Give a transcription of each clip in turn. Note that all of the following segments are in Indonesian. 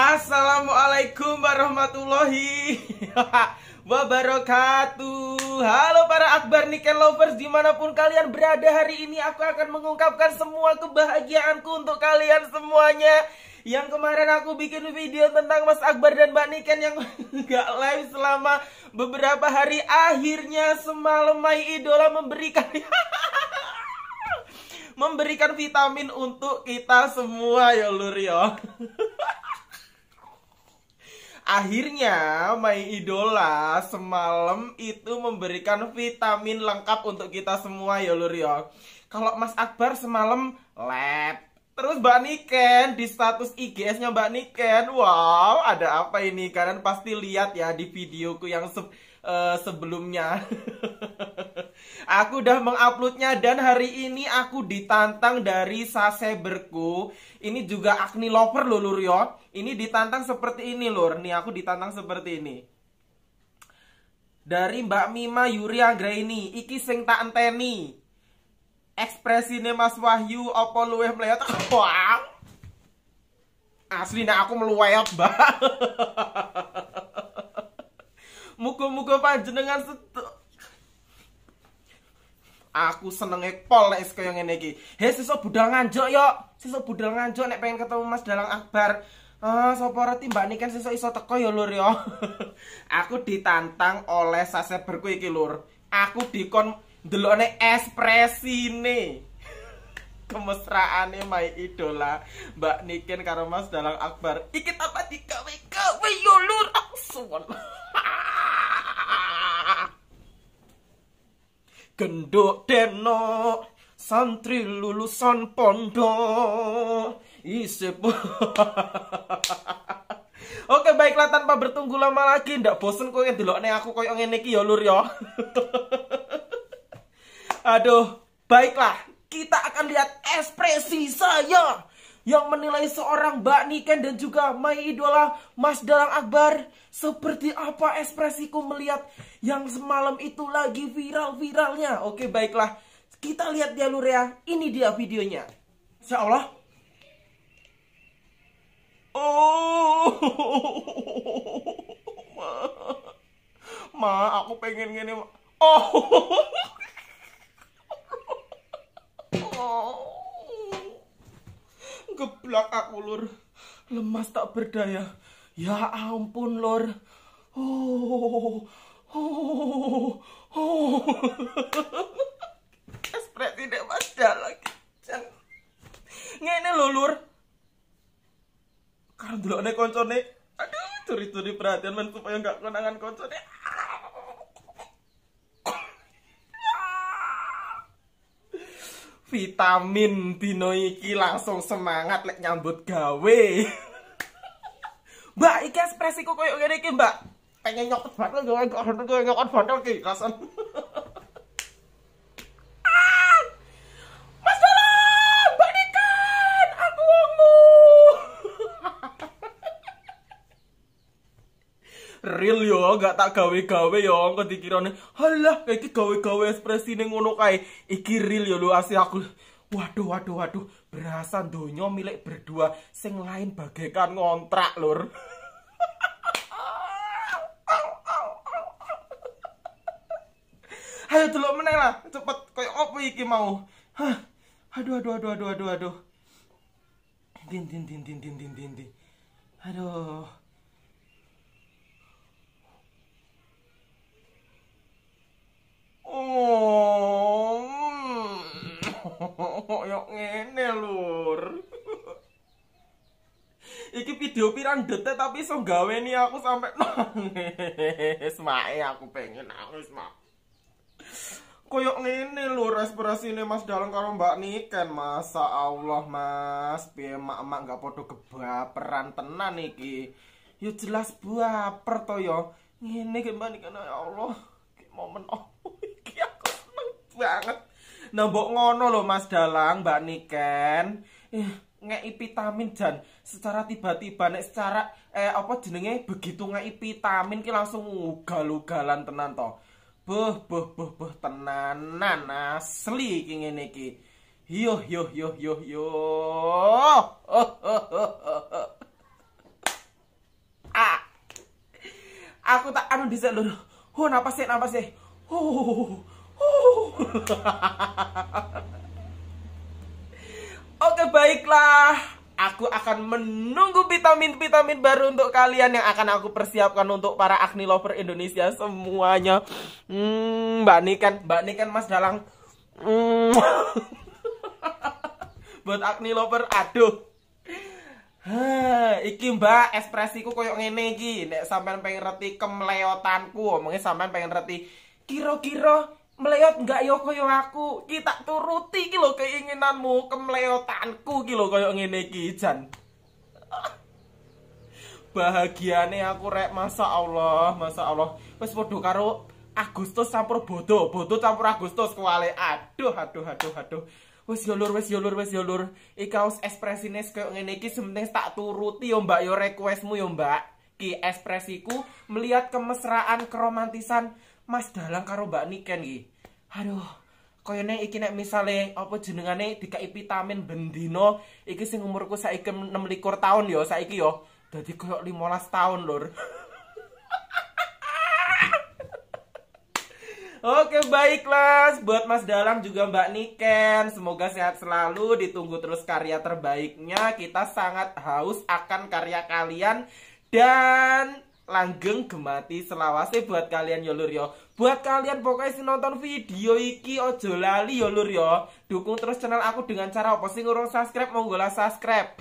Assalamualaikum warahmatullahi wabarakatuh Halo para Akbar Niken Lovers Dimanapun kalian berada hari ini Aku akan mengungkapkan semua kebahagiaanku Untuk kalian semuanya yang kemarin aku bikin video tentang Mas Akbar dan Mbak Niken yang gak live selama beberapa hari Akhirnya semalam My Idola memberikan Memberikan vitamin untuk kita semua ya lur ya Akhirnya, my idola semalam itu memberikan vitamin lengkap untuk kita semua ya Lur ya. Kalau Mas Akbar semalam lab, Terus Mbak Niken di status IGS-nya Mbak Niken, wow, ada apa ini? Kalian pasti lihat ya di videoku yang sub Eh, sebelumnya. aku udah menguploadnya dan hari ini aku ditantang dari saseberku. Ini juga Agni lover loh lur yo. Ini ditantang seperti ini lur. Nih aku ditantang seperti ini. Dari Mbak Mima Yuri Anggraini, iki sing tak enteni. Ekspresine Mas Wahyu opo luweh mleyot. Asli nah aku meluwet, Mbak. Muga-muga panjenengan Aku senenge pol nek kaya ngene iki. He sesuk budal nganjuk yo. Sesuk budal nganjuk nek pengen ketemu Mas Dalang Akbar. Ah, sapa reti mbakne kan sesuk iso teko yo lur yo. aku ditantang oleh saseberku, iki lur. Aku dikon ndelokne ekspresine. kemesraane my idola Mbak Niken karo Mas Dalang Akbar. Iki tak apa digawe-gawe yo lur. genduk deno santri lulusan pondok isep Oke baiklah tanpa bertunggu lama lagi ndak bosen kok yang delokne aku koyo yang iki ya lur ya. Aduh, baiklah kita akan lihat ekspresi saya yang menilai seorang Mbak Niken dan juga Mai Idola Mas Dalang Akbar seperti apa ekspresiku melihat yang semalam itu lagi viral-viralnya. Oke baiklah, kita lihat dia lur ya. Ini dia videonya. Insya Allah. Oh, ma, ma aku pengen gini. Ma. Oh. Keblak aku, Lur. Lemas tak berdaya. Ya ampun, Lur. Oh. Oh. Oh. Espret tidak masalah lagi. Ngene lho, Lur. dulu delokne koncone. Aduh, curi-curi perhatian men supaya enggak konangan koncone. vitamin dino iki langsung semangat lek nyambut gawe. mbak, iki ekspresiku koyo ngene iki, Mbak. Pengen nyokot banget, gak ngerti kok nyokot banget iki rasane. oh gak tak gawe-gawe yo ya, engko dikirane halah iki gawe-gawe ekspresine ngono kae iki real ya lu asli aku waduh waduh waduh berasa donya milik berdua sing lain bagaikan ngontrak lur Ayo dulu meneh lah, cepet koyo opo iki mau. Hah. Aduh aduh aduh aduh aduh aduh. Din din din din din din din. Aduh. video pirang detik tapi iso gawe ni aku sampe nangis. Mae aku pengen nangis, Mak. Koyok ngene lho respirasine Mas Dalang karo Mbak Niken, masa Allah, Mas. Piye mak-mak gak podo kebaperan tenan iki. Ya jelas baper to yo. Ngene ki Mbak Niken, ya Allah. Ki momen opo iki aku seneng banget. Nah, ngono lho Mas Dalang, Mbak Niken. Eh, ngei vitamin dan secara tiba-tiba nek secara eh apa jenenge begitu ngei vitamin ki langsung ugal-ugalan tenan to. Beh beh beh beh tenanan asli ki ngene ki. Yo yo yo yo yo. ah. Aku tak anu dhisik lho. Oh, napa sih, napa sih? Oh. oh, oh. Oke baiklah Aku akan menunggu vitamin-vitamin baru untuk kalian yang akan aku persiapkan untuk para acne lover Indonesia semuanya. Hmm, Mbak Niken, kan, Mbak Niken kan, Mas Dalang. Hmm. Buat acne lover, aduh. Hah, iki mbak ekspresiku koyo ngene iki nek sampean pengen reti kemleotanku omongnya sampean pengen reti kiro kiro. meleot nggak yo koyo aku kita turuti ki lo keinginanmu kemleotanku ki lo koyo ngene iki jan bahagiane aku rek masa Allah masa Allah wis padha karo Agustus campur bodo bodo campur Agustus kuale aduh aduh aduh aduh wis yo lur wis yo lur wis yo lur ikaus ekspresine koyo ngene iki sementing tak turuti yo mbak yo requestmu yo mbak ki ekspresiku melihat kemesraan keromantisan Mas Dalang karo Mbak Niken iki. Aduh, koyone iki nek misale apa jenengane dikai vitamin bendino iki sing umurku saiki 26 tahun yo saiki yo. Ya. Dadi koyo 15 tahun lur. Oke baiklah buat Mas Dalang juga Mbak Niken Semoga sehat selalu Ditunggu terus karya terbaiknya Kita sangat haus akan karya kalian Dan langgeng gemati selawase buat kalian yo ya lur yo ya. Buat kalian pokoknya sih nonton video iki ojo lali yo ya, lur yo. Ya. Dukung terus channel aku dengan cara apa sih ngurung subscribe monggo lah subscribe.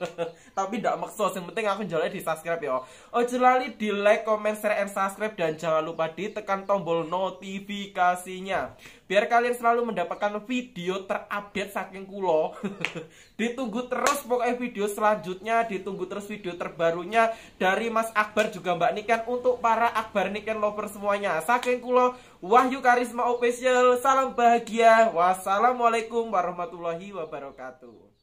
Tapi tidak maksud yang penting aku jalan di subscribe yo. Ya. Ojo lali di like, comment, share and subscribe dan jangan lupa ditekan tombol notifikasinya. Biar kalian selalu mendapatkan video terupdate saking kulo. ditunggu terus pokoknya video selanjutnya, ditunggu terus video terbarunya dari Mas Akbar juga Mbak Niken untuk para Akbar Niken lover semuanya. Saking kulo Wahyu Karisma Official. Salam bahagia. Wassalamualaikum warahmatullahi wabarakatuh.